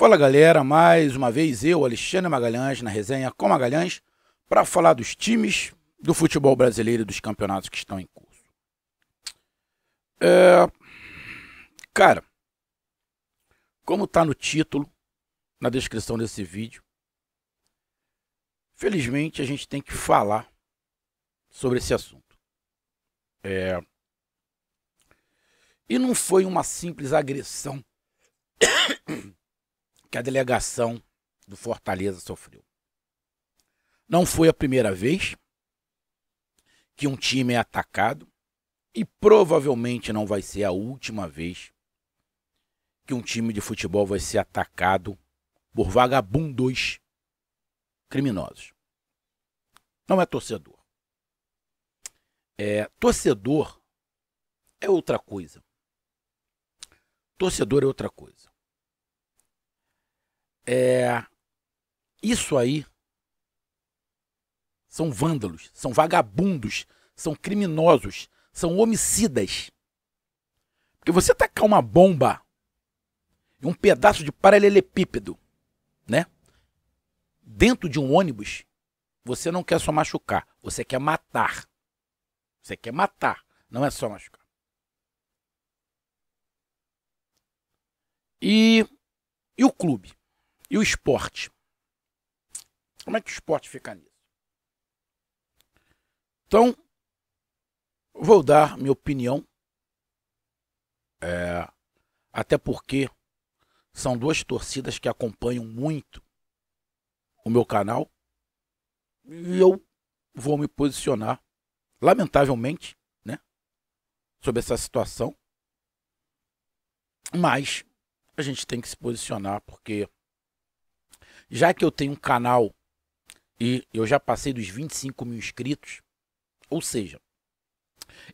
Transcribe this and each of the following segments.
Fala galera, mais uma vez eu, Alexandre Magalhães, na resenha com Magalhães, para falar dos times do futebol brasileiro e dos campeonatos que estão em curso. É... Cara, como tá no título, na descrição desse vídeo, felizmente a gente tem que falar sobre esse assunto. É... E não foi uma simples agressão que a delegação do Fortaleza sofreu. Não foi a primeira vez que um time é atacado e provavelmente não vai ser a última vez que um time de futebol vai ser atacado por vagabundos criminosos. Não é torcedor. É, torcedor é outra coisa. Torcedor é outra coisa. É, isso aí são vândalos, são vagabundos, são criminosos, são homicidas. Porque você tacar uma bomba e um pedaço de paralelepípedo, né? Dentro de um ônibus, você não quer só machucar, você quer matar. Você quer matar, não é só machucar. E, e o clube? E o esporte? Como é que o esporte fica nisso? Então, vou dar minha opinião, é, até porque são duas torcidas que acompanham muito o meu canal e eu vou me posicionar, lamentavelmente, né, sobre essa situação. Mas a gente tem que se posicionar porque já que eu tenho um canal e eu já passei dos 25 mil inscritos, ou seja,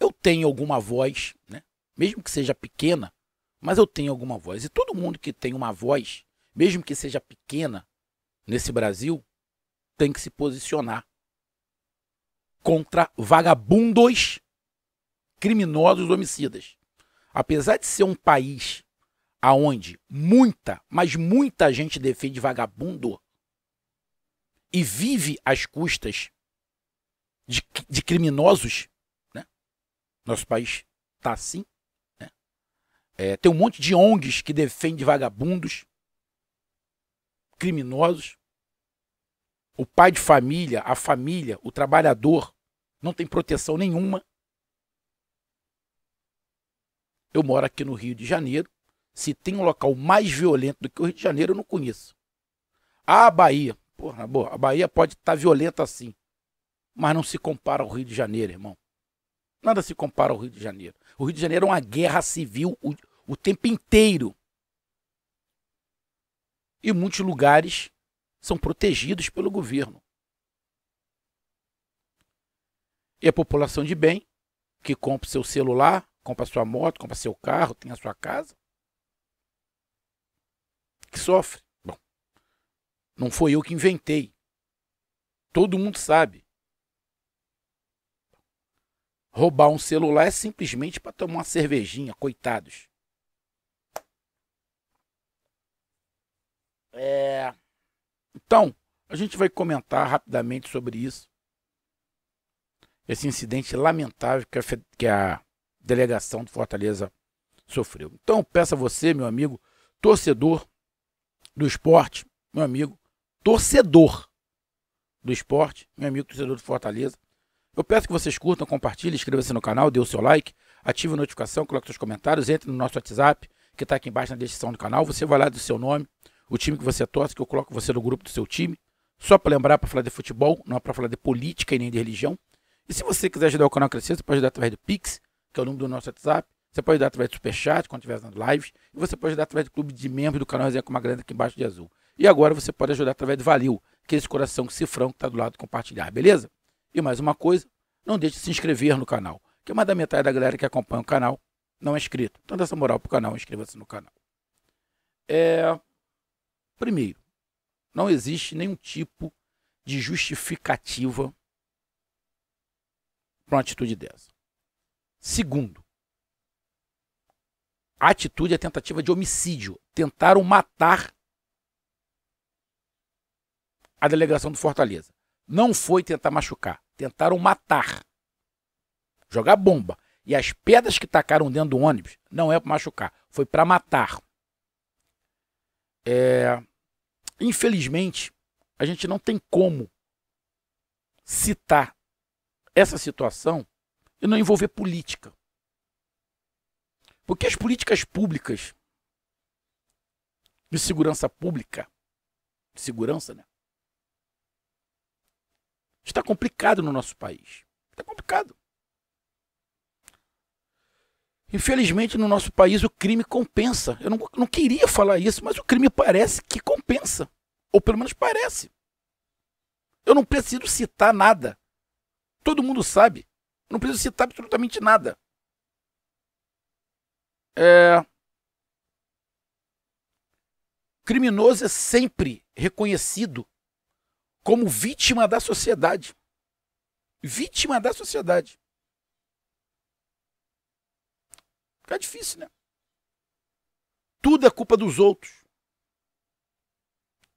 eu tenho alguma voz, né? mesmo que seja pequena, mas eu tenho alguma voz. E todo mundo que tem uma voz, mesmo que seja pequena, nesse Brasil, tem que se posicionar contra vagabundos, criminosos, homicidas. Apesar de ser um país aonde muita, mas muita gente defende vagabundo e vive às custas de, de criminosos. Né? Nosso país está assim. Né? É, tem um monte de ONGs que defende vagabundos, criminosos. O pai de família, a família, o trabalhador não tem proteção nenhuma. Eu moro aqui no Rio de Janeiro se tem um local mais violento do que o Rio de Janeiro, eu não conheço. A Bahia, porra, boa, a Bahia pode estar tá violenta assim, mas não se compara ao Rio de Janeiro, irmão. Nada se compara ao Rio de Janeiro. O Rio de Janeiro é uma guerra civil o, o tempo inteiro. E muitos lugares são protegidos pelo governo. E a população de bem, que compra seu celular, compra sua moto, compra seu carro, tem a sua casa, que sofre. Bom, não foi eu que inventei. Todo mundo sabe. Roubar um celular é simplesmente para tomar uma cervejinha, coitados. É... Então, a gente vai comentar rapidamente sobre isso. Esse incidente lamentável que a, que a delegação do Fortaleza sofreu. Então, peço a você, meu amigo torcedor, do esporte, meu amigo torcedor do esporte, meu amigo torcedor do Fortaleza. Eu peço que vocês curtam, compartilhem, inscrevam-se no canal, dê o seu like, ative a notificação, coloque seus comentários, entre no nosso WhatsApp, que está aqui embaixo na descrição do canal. Você vai lá do seu nome, o time que você torce, que eu coloco você no grupo do seu time. Só para lembrar, para falar de futebol, não é para falar de política e nem de religião. E se você quiser ajudar o canal a crescer, você pode ajudar através do Pix, que é o número do nosso WhatsApp, você pode ajudar através do Superchat, quando estiver nas lives. E você pode ajudar através do clube de membros do canal Resenha com uma Grande aqui embaixo de azul. E agora você pode ajudar através do Valeu, que é esse coração que cifrão que está do lado de compartilhar, beleza? E mais uma coisa, não deixe de se inscrever no canal, que mais da metade da galera que acompanha o canal não é inscrito. Então dá essa moral pro canal, inscreva-se no canal. É... Primeiro, não existe nenhum tipo de justificativa para uma atitude dessa. Segundo, a atitude é tentativa de homicídio. Tentaram matar a delegação do Fortaleza. Não foi tentar machucar, tentaram matar. Jogar bomba. E as pedras que tacaram dentro do ônibus não é para machucar, foi para matar. É... Infelizmente, a gente não tem como citar essa situação e não envolver política. Porque as políticas públicas de segurança pública, de segurança, né? Está complicado no nosso país. Está complicado. Infelizmente, no nosso país, o crime compensa. Eu não, não queria falar isso, mas o crime parece que compensa. Ou pelo menos parece. Eu não preciso citar nada. Todo mundo sabe. Eu não preciso citar absolutamente nada. É... Criminoso é sempre reconhecido como vítima da sociedade. Vítima da sociedade. Fica difícil, né? Tudo é culpa dos outros.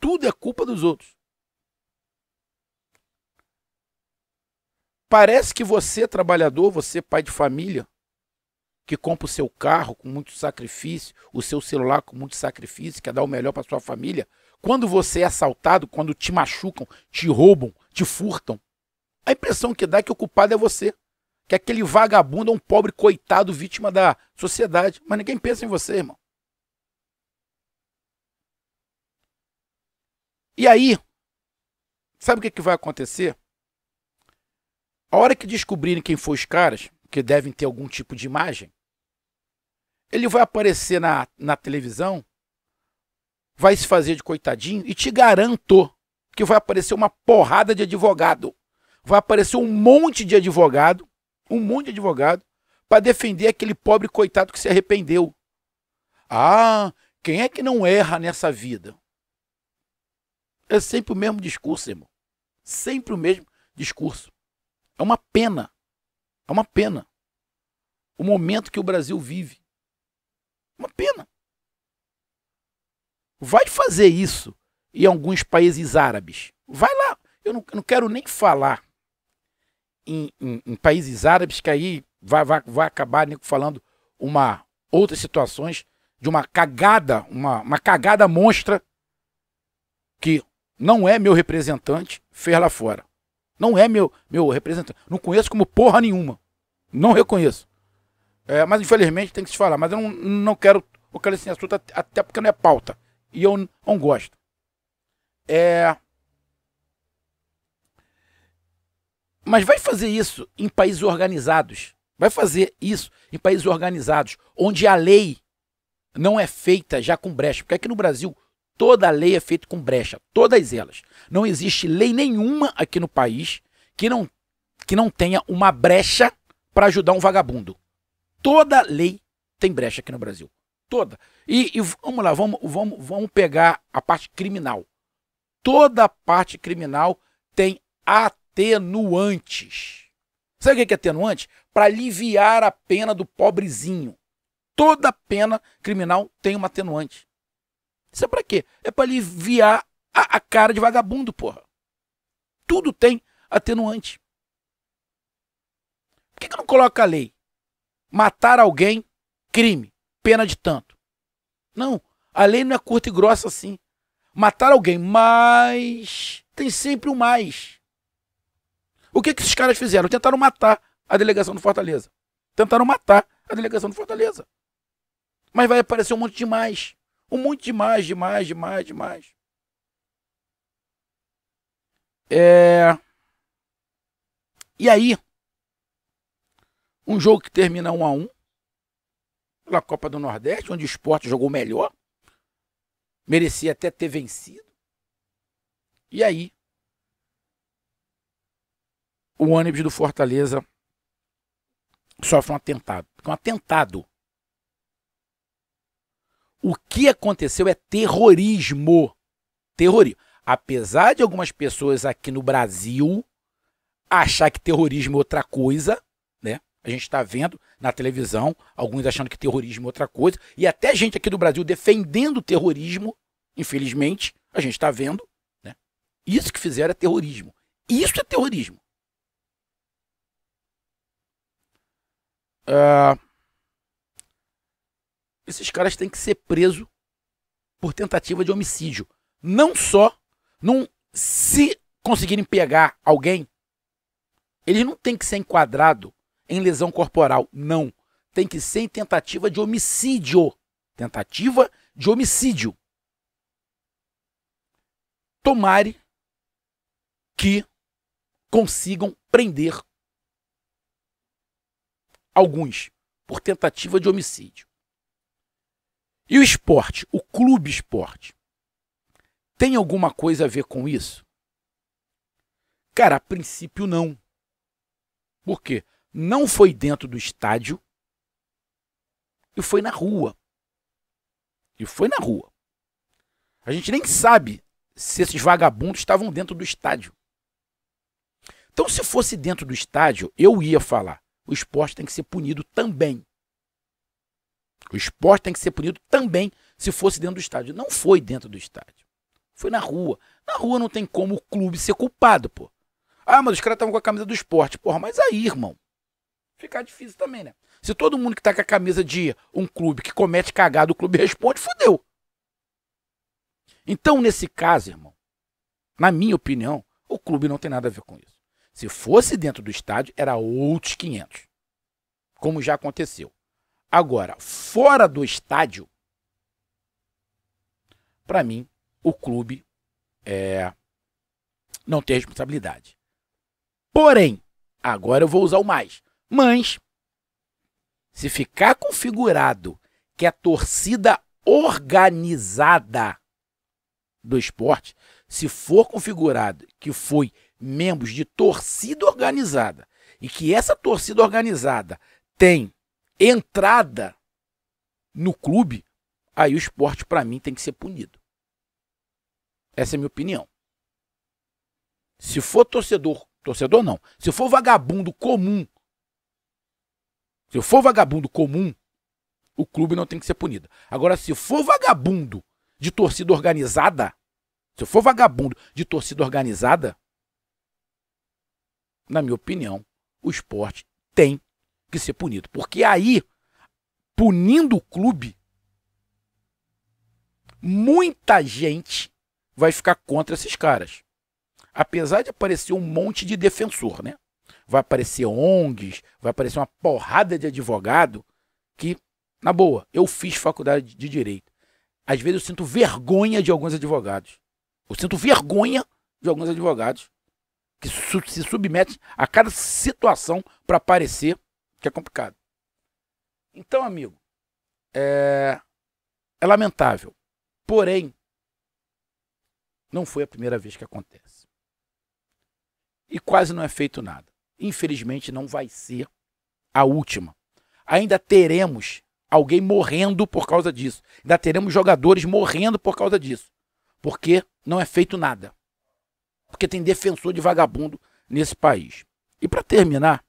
Tudo é culpa dos outros. Parece que você, trabalhador, você, pai de família, que compra o seu carro com muito sacrifício, o seu celular com muito sacrifício, quer dar o melhor para sua família, quando você é assaltado, quando te machucam, te roubam, te furtam, a impressão que dá é que o culpado é você. Que é aquele vagabundo é um pobre coitado vítima da sociedade. Mas ninguém pensa em você, irmão. E aí, sabe o que, que vai acontecer? A hora que descobrirem quem foram os caras, que devem ter algum tipo de imagem, ele vai aparecer na, na televisão, vai se fazer de coitadinho e te garanto que vai aparecer uma porrada de advogado. Vai aparecer um monte de advogado, um monte de advogado, para defender aquele pobre coitado que se arrependeu. Ah, quem é que não erra nessa vida? É sempre o mesmo discurso, irmão. Sempre o mesmo discurso. É uma pena. É uma pena. O momento que o Brasil vive. Uma pena. Vai fazer isso em alguns países árabes. Vai lá. Eu não, eu não quero nem falar em, em, em, países árabes, que aí vai, vai, vai acabar Nico, falando uma outras situações de uma cagada, uma, uma cagada monstra que não é meu representante, fez lá fora. Não é meu, meu representante. Não conheço como porra nenhuma. Não reconheço. É, mas infelizmente tem que se falar. Mas eu não, não quero colocar esse assunto, até porque não é pauta. E eu não gosto. É... Mas vai fazer isso em países organizados. Vai fazer isso em países organizados, onde a lei não é feita já com brecha. Porque aqui no Brasil, toda a lei é feita com brecha. Todas elas. Não existe lei nenhuma aqui no país que não, que não tenha uma brecha para ajudar um vagabundo. Toda lei tem brecha aqui no Brasil. Toda. E, e vamos lá, vamos, vamos, vamos pegar a parte criminal. Toda parte criminal tem atenuantes. Sabe o que é atenuante? Para aliviar a pena do pobrezinho. Toda pena criminal tem uma atenuante. Isso é para quê? É para aliviar a, a cara de vagabundo, porra. Tudo tem atenuante. Por que, que não coloca a lei? Matar alguém, crime, pena de tanto. Não, a lei não é curta e grossa assim. Matar alguém, mas tem sempre o um mais. O que, que esses caras fizeram? Tentaram matar a delegação do Fortaleza. Tentaram matar a delegação do Fortaleza. Mas vai aparecer um monte de mais. Um monte de mais, de mais, de mais, de mais. É... E aí, um jogo que termina 1 a 1 pela Copa do Nordeste, onde o esporte jogou melhor, merecia até ter vencido. E aí, o ônibus do Fortaleza sofre um atentado. Um atentado. O que aconteceu é terrorismo. Terrorismo. Apesar de algumas pessoas aqui no Brasil achar que terrorismo é outra coisa, a gente está vendo na televisão alguns achando que terrorismo é outra coisa, e até gente aqui do Brasil defendendo o terrorismo, infelizmente, a gente está vendo. Né? Isso que fizeram é terrorismo. Isso é terrorismo. Uh, esses caras têm que ser presos por tentativa de homicídio. Não só num, se conseguirem pegar alguém, eles não têm que ser enquadrados em lesão corporal. Não. Tem que ser em tentativa de homicídio. Tentativa de homicídio. Tomare que consigam prender alguns por tentativa de homicídio. E o esporte, o clube esporte, tem alguma coisa a ver com isso? Cara, a princípio não. Por quê? não foi dentro do estádio e foi na rua. E foi na rua. A gente nem sabe se esses vagabundos estavam dentro do estádio. Então, se fosse dentro do estádio, eu ia falar: o esporte tem que ser punido também. O esporte tem que ser punido também se fosse dentro do estádio. Não foi dentro do estádio. Foi na rua. Na rua não tem como o clube ser culpado, pô. Ah, mas os caras estavam com a camisa do esporte. Porra, mas aí, irmão ficar difícil também, né? Se todo mundo que tá com a camisa de um clube que comete cagada, o clube responde, fudeu. Então, nesse caso, irmão, na minha opinião, o clube não tem nada a ver com isso. Se fosse dentro do estádio, era outros 500. Como já aconteceu. Agora, fora do estádio, para mim, o clube é, não tem responsabilidade. Porém, agora eu vou usar o mais. Mas, se ficar configurado que a torcida organizada do esporte, se for configurado que foi membros de torcida organizada e que essa torcida organizada tem entrada no clube, aí o esporte para mim tem que ser punido. Essa é a minha opinião. Se for torcedor, torcedor não, se for vagabundo comum se eu for vagabundo comum, o clube não tem que ser punido. Agora, se for vagabundo de torcida organizada, se eu for vagabundo de torcida organizada, na minha opinião, o esporte tem que ser punido. Porque aí, punindo o clube, muita gente vai ficar contra esses caras. Apesar de aparecer um monte de defensor, né? vai aparecer ONGs, vai aparecer uma porrada de advogado que, na boa, eu fiz faculdade de direito. Às vezes eu sinto vergonha de alguns advogados. Eu sinto vergonha de alguns advogados que se submetem a cada situação para parecer que é complicado. Então, amigo, é, é lamentável. Porém, não foi a primeira vez que acontece. E quase não é feito nada infelizmente não vai ser a última. Ainda teremos alguém morrendo por causa disso. Ainda teremos jogadores morrendo por causa disso. Porque não é feito nada. Porque tem defensor de vagabundo nesse país. E para terminar,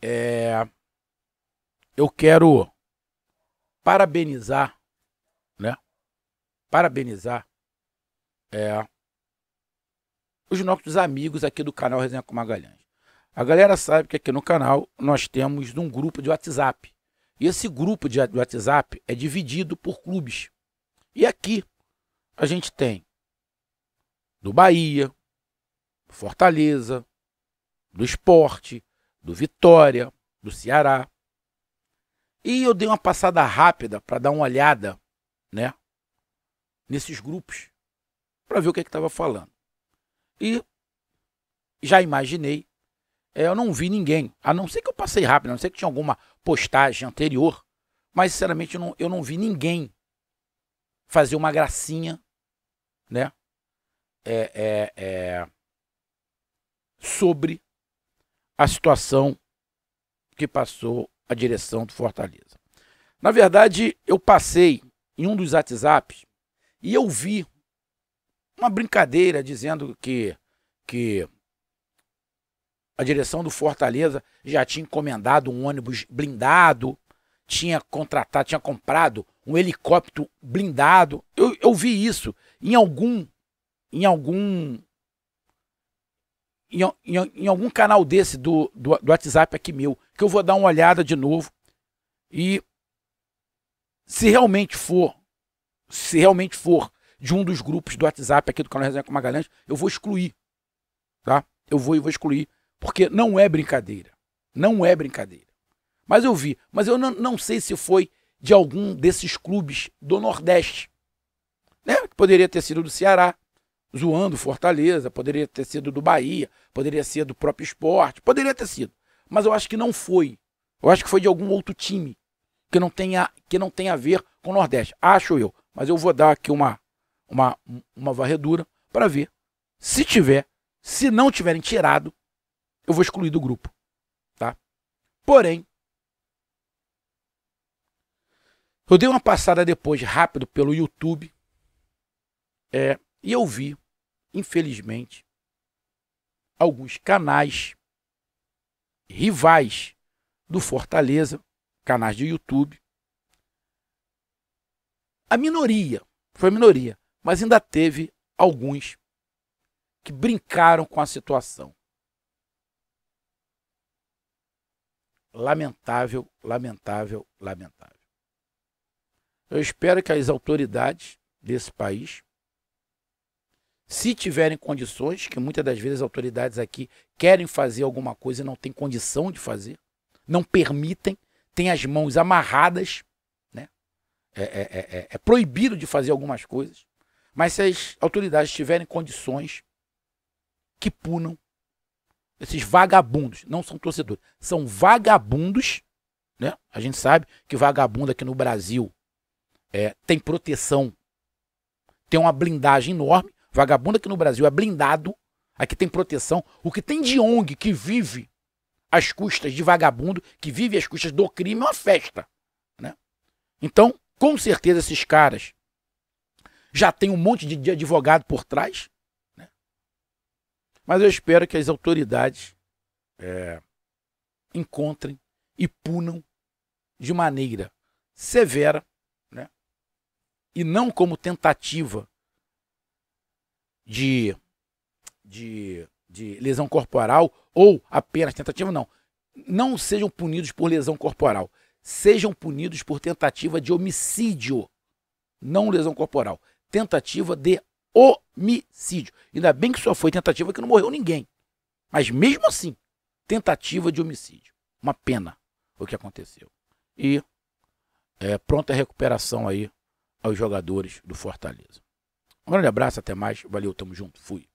é... eu quero parabenizar, né? Parabenizar é, os nossos amigos aqui do canal Resenha com Magalhães. A galera sabe que aqui no canal nós temos um grupo de WhatsApp. E esse grupo de WhatsApp é dividido por clubes. E aqui a gente tem do Bahia, Fortaleza, do Esporte, do Vitória, do Ceará. E eu dei uma passada rápida para dar uma olhada, né, nesses grupos, para ver o que é estava falando. E já imaginei, é, eu não vi ninguém, a não ser que eu passei rápido, a não ser que tinha alguma postagem anterior, mas sinceramente eu não, eu não vi ninguém fazer uma gracinha, né? É, é, é sobre a situação que passou a direção do Fortaleza. Na verdade, eu passei em um dos WhatsApps e eu vi uma brincadeira dizendo que, que a direção do Fortaleza já tinha encomendado um ônibus blindado, tinha contratado, tinha comprado um helicóptero blindado. Eu, eu vi isso em algum. Em algum. Em, em, em algum canal desse do, do, do WhatsApp aqui meu, que eu vou dar uma olhada de novo. E se realmente for, se realmente for de um dos grupos do WhatsApp aqui do canal Resenha com Magalhães, eu vou excluir. Tá? Eu vou e vou excluir. Porque não é brincadeira. Não é brincadeira. Mas eu vi. Mas eu não, não sei se foi de algum desses clubes do Nordeste. Né? Poderia ter sido do Ceará, zoando Fortaleza, poderia ter sido do Bahia, poderia ser do próprio esporte, poderia ter sido. Mas eu acho que não foi. Eu acho que foi de algum outro time que não tenha, que não tenha a ver com o Nordeste. Acho eu. Mas eu vou dar aqui uma, uma, uma varredura para ver se tiver, se não tiverem tirado, eu vou excluir do grupo, tá? Porém, eu dei uma passada depois rápido pelo YouTube é, e eu vi, infelizmente, alguns canais rivais do Fortaleza, canais de YouTube. A minoria, foi a minoria, mas ainda teve alguns que brincaram com a situação. Lamentável, lamentável, lamentável. Eu espero que as autoridades desse país, se tiverem condições, que muitas das vezes as autoridades aqui querem fazer alguma coisa e não têm condição de fazer, não permitem, têm as mãos amarradas, né? é, é, é, é, é proibido de fazer algumas coisas. Mas se as autoridades tiverem condições que punam esses vagabundos, não são torcedores, são vagabundos, né? A gente sabe que vagabundo aqui no Brasil é, tem proteção, tem uma blindagem enorme. Vagabundo aqui no Brasil é blindado, aqui tem proteção. O que tem de ONG que vive às custas de vagabundo, que vive às custas do crime, é uma festa. Né? Então, com certeza, esses caras já tem um monte de advogado por trás. Né? Mas eu espero que as autoridades é, encontrem e punam de maneira severa né? e não como tentativa de, de, de lesão corporal ou apenas tentativa, não. Não sejam punidos por lesão corporal. Sejam punidos por tentativa de homicídio, não lesão corporal tentativa de homicídio. Ainda bem que só foi tentativa que não morreu ninguém. Mas mesmo assim, tentativa de homicídio. Uma pena o que aconteceu. E é, pronta a recuperação aí aos jogadores do Fortaleza. Um grande abraço, até mais. Valeu, tamo junto. Fui.